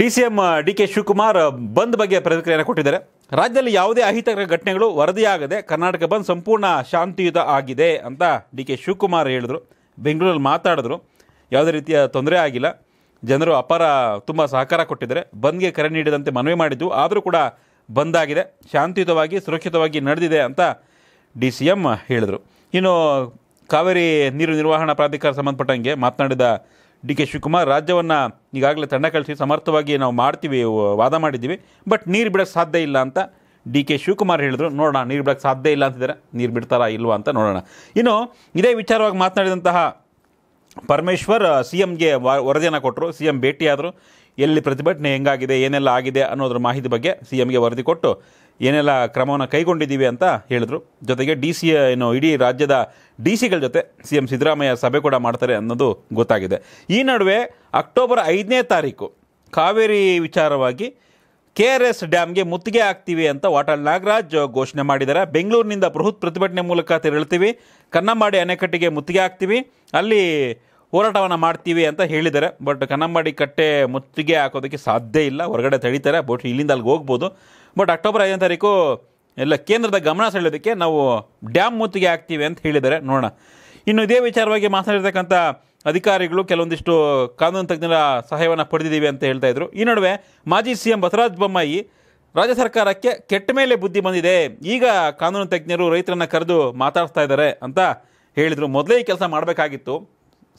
D C M D K Shivakumar bandh ಬಗ್ಗೆ ಪ್ರತಿಕ್ರಿಯೆಯನ್ನು ಕೊಟ್ಟಿದ್ದಾರೆ ರಾಜ್ಯದಲ್ಲಿ ಯಾವುದೇ ಅಹಿತಕರ ಘಟನೆಗಳು ವರದಿಯಾಗದೆ ಕರ್ನಾಟಕ ಬಂದ್ ಸಂಪೂರ್ಣ ಶಾಂತಿಯುತ ಆಗಿದೆ ಅಂತ ಡಿ ಕೆ ಶಿವಕುಮಾರ್ ಹೇಳಿದರು ಬೆಂಗಳೂರಲ್ಲಿ ಮಾತಾಡಿದ್ರು ಯಾವುದೇ ರೀತಿಯ ತೊಂದರೆ ಆಗಿಲ್ಲ ಜನರು ಅಪಾರ ತುಂಬ ಸಹಕಾರ ಕೊಟ್ಟಿದ್ದಾರೆ ಬಂದ್ಗೆ ಕರೆ ನೀಡಿದಂತೆ ಮನವಿ ಮಾಡಿದ್ದು ಆದರೂ ಕೂಡ ಬಂದ್ ಆಗಿದೆ ಶಾಂತಿಯುತವಾಗಿ ಸುರಕ್ಷಿತವಾಗಿ ನಡೆದಿದೆ ಅಂತ ಡಿ ಸಿ ಎಂ ಹೇಳಿದರು ಇನ್ನು ಕಾವೇರಿ ನೀರು ನಿರ್ವಹಣಾ ಪ್ರಾಧಿಕಾರ ಸಂಬಂಧಪಟ್ಟಂಗೆ ಮಾತನಾಡಿದ ಡಿ ಕೆ ಶಿವಕುಮಾರ್ ರಾಜ್ಯವನ್ನು ಈಗಾಗಲೇ ತಂಡ ಕಳಿಸಿ ಸಮರ್ಥವಾಗಿ ನಾವು ಮಾಡ್ತೀವಿ ವಾದ ಮಾಡಿದ್ದೀವಿ ಬಟ್ ನೀರು ಬಿಡೋಕ್ಕೆ ಸಾಧ್ಯ ಇಲ್ಲ ಅಂತ ಡಿ ಕೆ ಶಿವಕುಮಾರ್ ಹೇಳಿದ್ರು ನೋಡೋಣ ನೀರು ಬಿಡೋಕ್ಕೆ ಸಾಧ್ಯ ಇಲ್ಲ ಅಂತಿದ್ದಾರೆ ನೀರು ಬಿಡ್ತಾರಾ ಇಲ್ವಾ ಅಂತ ನೋಡೋಣ ಇನ್ನು ಇದೇ ವಿಚಾರವಾಗಿ ಮಾತನಾಡಿದಂತಹ ಪರಮೇಶ್ವರ್ ಸಿ ಎಮ್ಗೆ ವರದಿಯನ್ನು ಕೊಟ್ಟರು ಸಿ ಎಂ ಭೇಟಿಯಾದರು ಎಲ್ಲಿ ಪ್ರತಿಭಟನೆ ಹೆಂಗಾಗಿದೆ ಏನೆಲ್ಲ ಆಗಿದೆ ಅನ್ನೋದ್ರ ಮಾಹಿತಿ ಬಗ್ಗೆ ಸಿ ಎಮ್ಗೆ ವರದಿ ಕೊಟ್ಟು ಏನೆಲ್ಲ ಕ್ರಮವನ್ನು ಕೈಗೊಂಡಿದ್ದೀವಿ ಅಂತ ಹೇಳಿದರು ಜೊತೆಗೆ ಡಿ ಸಿ ಏನು ಇಡೀ ರಾಜ್ಯದ ಡಿ ಸಿಗಳ ಜೊತೆ ಸಿ ಎಂ ಸಿದ್ದರಾಮಯ್ಯ ಸಭೆ ಕೂಡ ಮಾಡ್ತಾರೆ ಅನ್ನೋದು ಗೊತ್ತಾಗಿದೆ ಈ ನಡುವೆ ಅಕ್ಟೋಬರ್ ಐದನೇ ತಾರೀಕು ಕಾವೇರಿ ವಿಚಾರವಾಗಿ ಕೆ ಆರ್ ಎಸ್ ಡ್ಯಾಮ್ಗೆ ಮುತ್ತಿಗೆ ಹಾಕ್ತೀವಿ ಅಂತ ವಾಟಾಳ್ ನಾಗರಾಜ್ ಘೋಷಣೆ ಮಾಡಿದ್ದಾರೆ ಬೆಂಗಳೂರಿನಿಂದ ಬೃಹತ್ ಪ್ರತಿಭಟನೆ ಮೂಲಕ ತೆರಳ್ತೀವಿ ಕನ್ನಂಬಾಡಿ ಅಣೆಕಟ್ಟಿಗೆ ಮುತ್ತಿಗೆ ಹಾಕ್ತೀವಿ ಅಲ್ಲಿ ಹೋರಾಟವನ್ನು ಮಾಡ್ತೀವಿ ಅಂತ ಹೇಳಿದ್ದಾರೆ ಬಟ್ ಕನ್ನಂಬಾಡಿ ಕಟ್ಟೆ ಮುತ್ತಿಗೆ ಹಾಕೋದಕ್ಕೆ ಸಾಧ್ಯ ಇಲ್ಲ ಹೊರಗಡೆ ತಡೀತಾರೆ ಬಟ್ ಇಲ್ಲಿಂದ ಅಲ್ಲಿಗೆ ಹೋಗ್ಬೋದು ಬಟ್ ಅಕ್ಟೋಬರ್ ಐದನೇ ತಾರೀಕು ಎಲ್ಲ ಕೇಂದ್ರದ ಗಮನ ಸೆಳೆಯೋದಕ್ಕೆ ನಾವು ಡ್ಯಾಮ್ ಮುತ್ತಿಗೆ ಆಗ್ತೀವಿ ಅಂತ ಹೇಳಿದ್ದಾರೆ ನೋಡೋಣ ಇನ್ನು ಇದೇ ವಿಚಾರವಾಗಿ ಮಾತನಾಡಿರ್ತಕ್ಕಂಥ ಅಧಿಕಾರಿಗಳು ಕೆಲವೊಂದಿಷ್ಟು ಕಾನೂನು ತಜ್ಞರ ಸಹಾಯವನ್ನು ಪಡೆದಿದ್ದೀವಿ ಅಂತ ಹೇಳ್ತಾ ಇದ್ರು ಈ ನಡುವೆ ಮಾಜಿ ಸಿ ಎಂ ಬಸವರಾಜ ಬೊಮ್ಮಾಯಿ ರಾಜ್ಯ ಸರ್ಕಾರಕ್ಕೆ ಕೆಟ್ಟ ಮೇಲೆ ಬುದ್ಧಿ ಬಂದಿದೆ ಈಗ ಕಾನೂನು ತಜ್ಞರು ರೈತರನ್ನು ಕರೆದು ಮಾತಾಡ್ತಾ ಇದ್ದಾರೆ ಅಂತ ಹೇಳಿದರು ಮೊದಲೇ ಈ ಕೆಲಸ ಮಾಡಬೇಕಾಗಿತ್ತು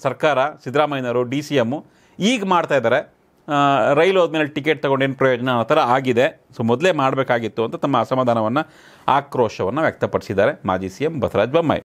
ಸರ್ಕಾರ ಸಿದ್ದರಾಮಯ್ಯನವರು ಡಿ ಸಿ ಎಮ್ಮು ಈಗ ಮಾಡ್ತಾ ಇದ್ದಾರೆ ರೈಲು ಹೋದ್ಮೇಲೆ ಟಿಕೆಟ್ ತೊಗೊಂಡೇನು ಪ್ರಯೋಜನ ಆ ಥರ ಆಗಿದೆ ಸೊ ಮೊದಲೇ ಮಾಡಬೇಕಾಗಿತ್ತು ಅಂತ ತಮ್ಮ ಅಸಮಾಧಾನವನ್ನು ಆಕ್ರೋಶವನ್ನು ವ್ಯಕ್ತಪಡಿಸಿದ್ದಾರೆ ಮಾಜಿ ಸಿ ಎಂ ಬಸವರಾಜ ಬೊಮ್ಮಾಯಿ